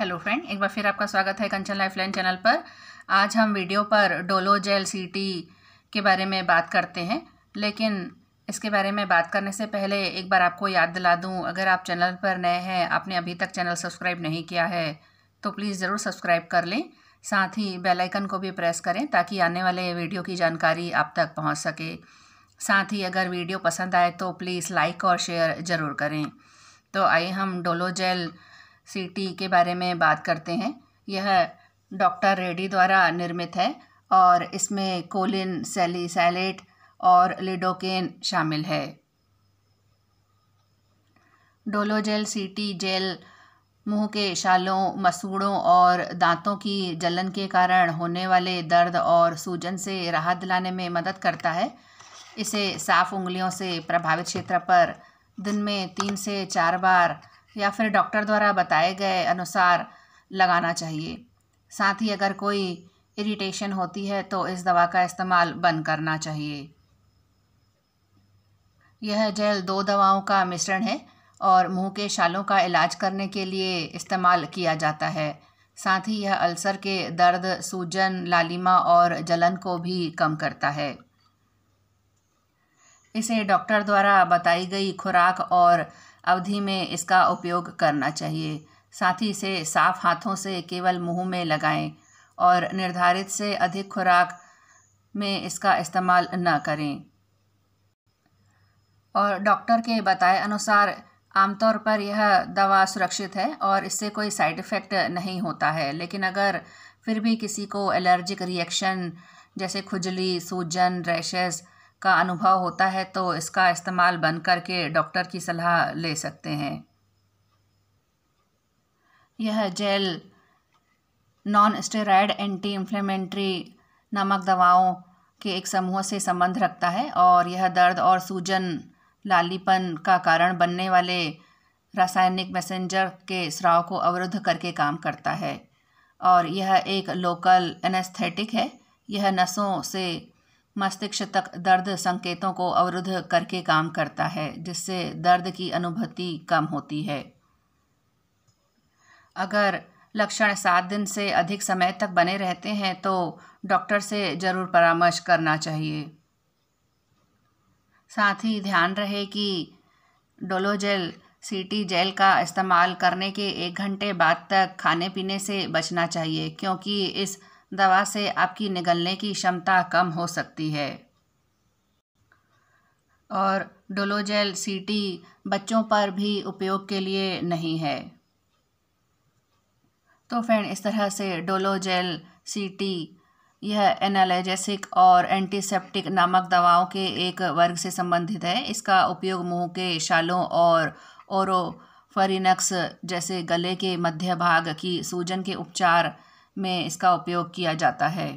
hello friend एक बार फिर आपका स्वागत है कंचन लाइफलाइन चैनल पर आज हम वीडियो पर डोलो जेल सी टी के बारे में बात करते हैं लेकिन इसके बारे में बात करने से पहले एक बार आपको याद दिला दूं अगर आप चैनल पर नए हैं आपने अभी तक चैनल सब्सक्राइब नहीं किया है तो प्लीज़ ज़रूर सब्सक्राइब कर लें साथ ही बेलाइकन को भी प्रेस करें ताकि आने वाले वीडियो की जानकारी आप तक पहुँच सके साथ ही अगर वीडियो पसंद आए तो प्लीज़ लाइक और शेयर ज़रूर करें तो आइए हम डोलो जेल सी के बारे में बात करते हैं यह डॉक्टर रेड्डी द्वारा निर्मित है और इसमें कोलिन सेली सैलेट और लिडोकेन शामिल है डोलोजेल सीटी जेल मुंह के शालों मसूड़ों और दांतों की जलन के कारण होने वाले दर्द और सूजन से राहत दिलाने में मदद करता है इसे साफ उंगलियों से प्रभावित क्षेत्र पर दिन में तीन से चार बार या फिर डॉक्टर द्वारा बताए गए अनुसार लगाना चाहिए साथ ही अगर कोई इरिटेशन होती है तो इस दवा का इस्तेमाल बंद करना चाहिए यह जेल दो दवाओं का मिश्रण है और मुंह के शालों का इलाज करने के लिए इस्तेमाल किया जाता है साथ ही यह अल्सर के दर्द सूजन लालिमा और जलन को भी कम करता है इसे डॉक्टर द्वारा बताई गई खुराक और अवधि में इसका उपयोग करना चाहिए साथ ही इसे साफ हाथों से केवल मुंह में लगाएं और निर्धारित से अधिक खुराक में इसका इस्तेमाल न करें और डॉक्टर के बताए अनुसार आमतौर पर यह दवा सुरक्षित है और इससे कोई साइड इफ़ेक्ट नहीं होता है लेकिन अगर फिर भी किसी को एलर्जिक रिएक्शन जैसे खुजली सूजन रैशेज़ का अनुभव होता है तो इसका इस्तेमाल बंद करके डॉक्टर की सलाह ले सकते हैं यह gel non steroid anti inflammatory नामक दवाओं के एक समूह से संबंध रखता है और यह दर्द और सूजन लालीपन का कारण बनने वाले रासायनिक मैसेंजर के स्राव को अवरुद्ध करके काम करता है और यह एक लोकल एनेस्थेटिक है यह नसों से मस्तिष्क तक दर्द संकेतों को अवरुद्ध करके काम करता है जिससे दर्द की अनुभूति कम होती है अगर लक्षण सात दिन से अधिक समय तक बने रहते हैं तो डॉक्टर से ज़रूर परामर्श करना चाहिए साथ ही ध्यान रहे कि डोलोजेल सीटी जेल का इस्तेमाल करने के एक घंटे बाद तक खाने पीने से बचना चाहिए क्योंकि इस दवा से आपकी निगलने की क्षमता कम हो सकती है और डोलोजेल सीटी बच्चों पर भी उपयोग के लिए नहीं है तो फ्रेंड इस तरह से डोलोजेल सीटी यह एनालजेसिक और एंटीसेप्टिक नामक दवाओं के एक वर्ग से संबंधित है इसका उपयोग मुंह के शालों और ओरोफरिनक्स जैसे गले के मध्य भाग की सूजन के उपचार में इसका उपयोग किया जाता है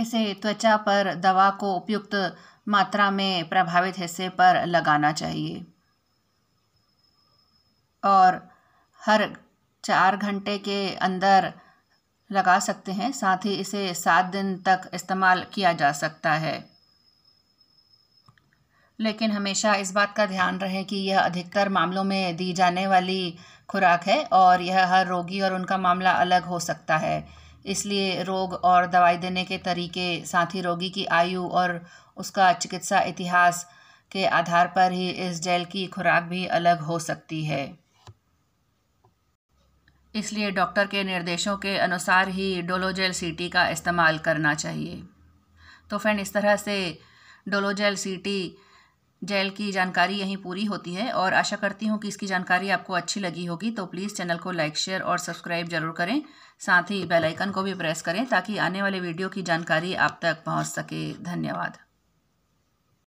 इसे त्वचा पर दवा को उपयुक्त मात्रा में प्रभावित हिस्से पर लगाना चाहिए और हर चार घंटे के अंदर लगा सकते हैं साथ ही इसे सात दिन तक इस्तेमाल किया जा सकता है लेकिन हमेशा इस बात का ध्यान रहे कि यह अधिकतर मामलों में दी जाने वाली खुराक है और यह हर रोगी और उनका मामला अलग हो सकता है इसलिए रोग और दवाई देने के तरीके साथ ही रोगी की आयु और उसका चिकित्सा इतिहास के आधार पर ही इस जेल की खुराक भी अलग हो सकती है इसलिए डॉक्टर के निर्देशों के अनुसार ही डोलोजेल सीटी का इस्तेमाल करना चाहिए तो फ्रेंड इस तरह से डोलोजेल सीटी जेल की जानकारी यहीं पूरी होती है और आशा करती हूँ कि इसकी जानकारी आपको अच्छी लगी होगी तो प्लीज़ चैनल को लाइक शेयर और सब्सक्राइब जरूर करें साथ ही बेल आइकन को भी प्रेस करें ताकि आने वाले वीडियो की जानकारी आप तक पहुँच सके धन्यवाद